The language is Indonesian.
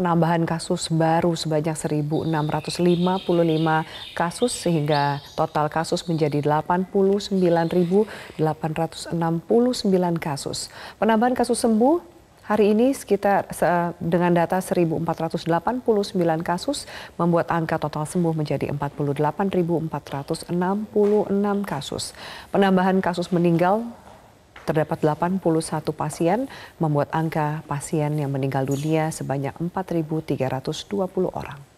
penambahan kasus baru sebanyak 1.655 kasus sehingga total kasus menjadi 89.869 kasus. Penambahan kasus sembuh hari ini sekitar dengan data 1.489 kasus membuat angka total sembuh menjadi 48.466 kasus. Penambahan kasus meninggal Terdapat 81 pasien, membuat angka pasien yang meninggal dunia sebanyak 4.320 orang.